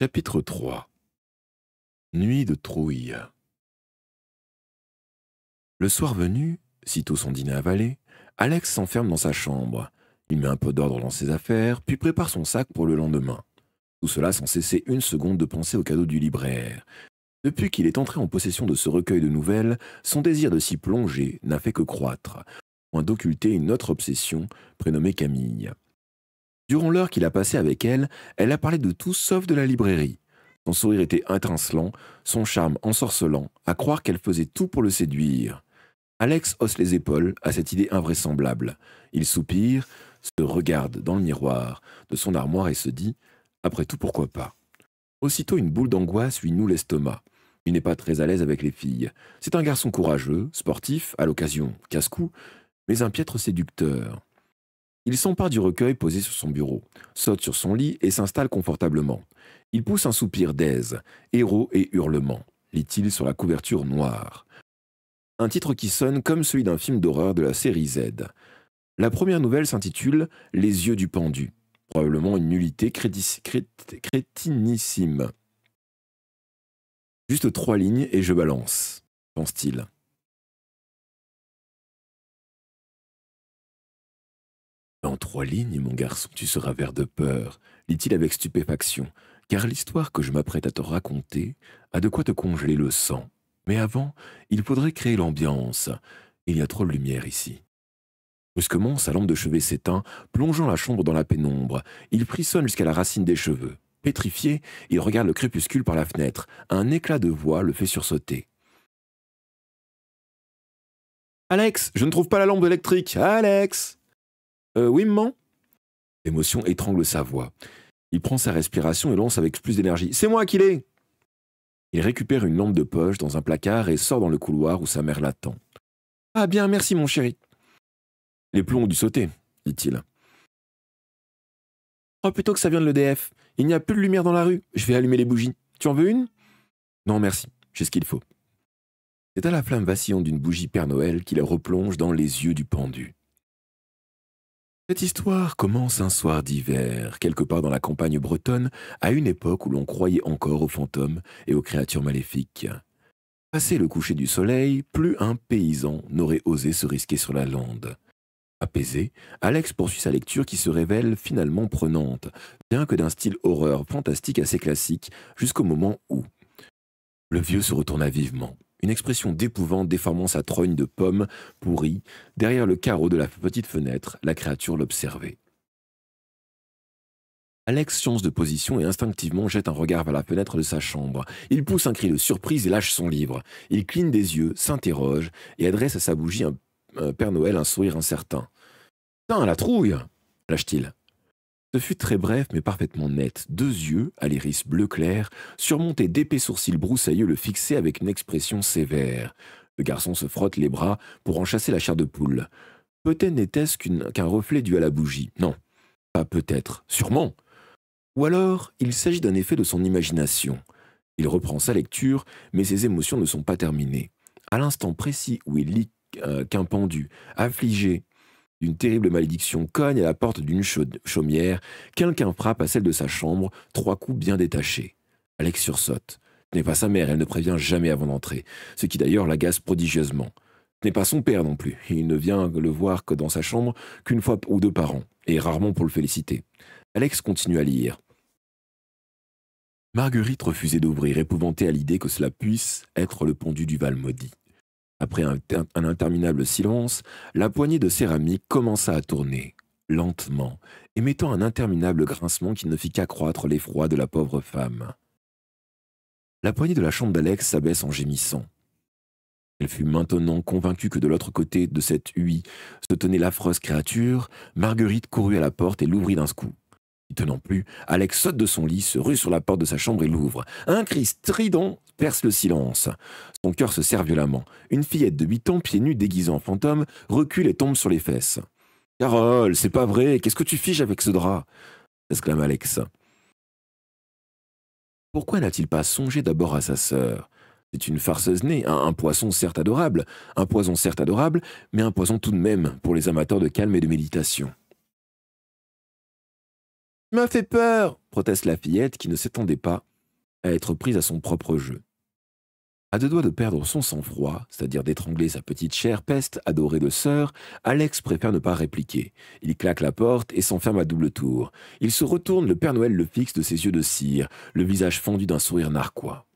Chapitre 3 Nuit de trouille Le soir venu, sitôt son dîner avalé, Alex s'enferme dans sa chambre. Il met un peu d'ordre dans ses affaires, puis prépare son sac pour le lendemain. Tout cela sans cesser une seconde de penser au cadeau du libraire. Depuis qu'il est entré en possession de ce recueil de nouvelles, son désir de s'y plonger n'a fait que croître, point d'occulter une autre obsession prénommée Camille. Durant l'heure qu'il a passée avec elle, elle a parlé de tout sauf de la librairie. Son sourire était intrincelant, son charme ensorcelant, à croire qu'elle faisait tout pour le séduire. Alex hausse les épaules à cette idée invraisemblable. Il soupire, se regarde dans le miroir de son armoire et se dit Après tout, pourquoi pas Aussitôt, une boule d'angoisse lui noue l'estomac. Il n'est pas très à l'aise avec les filles. C'est un garçon courageux, sportif, à l'occasion casse-cou, mais un piètre séducteur. Il s'empare du recueil posé sur son bureau, saute sur son lit et s'installe confortablement. Il pousse un soupir d'aise, héros et hurlement, lit-il sur la couverture noire. Un titre qui sonne comme celui d'un film d'horreur de la série Z. La première nouvelle s'intitule Les yeux du pendu, probablement une nullité crétinissime. Juste trois lignes et je balance, pense-t-il. trois lignes, mon garçon, tu seras vert de peur, dit-il avec stupéfaction, car l'histoire que je m'apprête à te raconter a de quoi te congeler le sang. Mais avant, il faudrait créer l'ambiance. Il y a trop de lumière ici. Brusquement, sa lampe de chevet s'éteint, plongeant la chambre dans la pénombre. Il frissonne jusqu'à la racine des cheveux. Pétrifié, il regarde le crépuscule par la fenêtre. Un éclat de voix le fait sursauter. Alex, je ne trouve pas la lampe électrique. Alex euh, oui, maman L'émotion étrangle sa voix. Il prend sa respiration et lance avec plus d'énergie. C'est moi qui l'ai Il récupère une lampe de poche dans un placard et sort dans le couloir où sa mère l'attend. Ah bien, merci mon chéri. Les plombs ont dû sauter, dit-il. Oh, plutôt que ça vient de l'EDF. Il n'y a plus de lumière dans la rue. Je vais allumer les bougies. Tu en veux une Non, merci. J'ai ce qu'il faut. C'est à la flamme vacillante d'une bougie Père Noël qu'il replonge dans les yeux du pendu. Cette histoire commence un soir d'hiver, quelque part dans la campagne bretonne, à une époque où l'on croyait encore aux fantômes et aux créatures maléfiques. Passé le coucher du soleil, plus un paysan n'aurait osé se risquer sur la lande. Apaisé, Alex poursuit sa lecture qui se révèle finalement prenante, bien que d'un style horreur fantastique assez classique, jusqu'au moment où le vieux se retourna vivement une expression d'épouvante déformant sa trogne de pomme pourrie, derrière le carreau de la petite fenêtre, la créature l'observait. Alex change de position et instinctivement jette un regard vers la fenêtre de sa chambre. Il pousse un cri de surprise et lâche son livre. Il cligne des yeux, s'interroge et adresse à sa bougie un, Père Noël un sourire incertain. à la trouille lâche-t-il. Ce fut très bref mais parfaitement net. Deux yeux, à l'iris bleu clair, surmontés d'épais sourcils broussailleux le fixaient avec une expression sévère. Le garçon se frotte les bras pour en chasser la chair de poule. Peut-être n'était-ce qu'un reflet dû à la bougie. Non, pas peut-être, sûrement. Ou alors, il s'agit d'un effet de son imagination. Il reprend sa lecture, mais ses émotions ne sont pas terminées. À l'instant précis où il lit euh, qu'un pendu, affligé, une terrible malédiction cogne à la porte d'une chaumière. Quelqu'un frappe à celle de sa chambre, trois coups bien détachés. Alex sursaute. Ce n'est pas sa mère, elle ne prévient jamais avant d'entrer, ce qui d'ailleurs l'agace prodigieusement. Ce n'est pas son père non plus, il ne vient le voir que dans sa chambre qu'une fois ou deux par an, et rarement pour le féliciter. Alex continue à lire. Marguerite refusait d'ouvrir, épouvantée à l'idée que cela puisse être le pendu du Val maudit. Après un, interminable silence, la poignée de céramique commença à tourner, lentement, émettant un interminable grincement qui ne fit qu'accroître l'effroi de la pauvre femme. La poignée de la chambre d'Alex s'abaisse en gémissant. Elle fut maintenant convaincue que de l'autre côté de cette huie se tenait l'affreuse créature, Marguerite courut à la porte et l'ouvrit d'un coup. N'y tenant plus, Alex saute de son lit, se rue sur la porte de sa chambre et l'ouvre. Un cri strident perce le silence. Son cœur se serre violemment. Une fillette de 8 ans, pieds nus, déguisée en fantôme, recule et tombe sur les fesses. Carole, c'est pas vrai, qu'est-ce que tu fiches avec ce drap exclame Alex. Pourquoi n'a-t-il pas songé d'abord à sa sœur C'est une farceuse née, un, un, poisson certes adorable, un poison certes adorable, mais un poison tout de même pour les amateurs de calme et de méditation. Tu m'as fait peur, proteste la fillette qui ne s'étendait pas à être prise à son propre jeu. À deux doigts de perdre son sang-froid, c'est-à-dire d'étrangler sa petite chère peste adorée de sœur, Alex préfère ne pas répliquer. Il claque la porte et s'enferme à double tour. Il se retourne, le Père Noël le fixe de ses yeux de cire, le visage fondu d'un sourire narquois.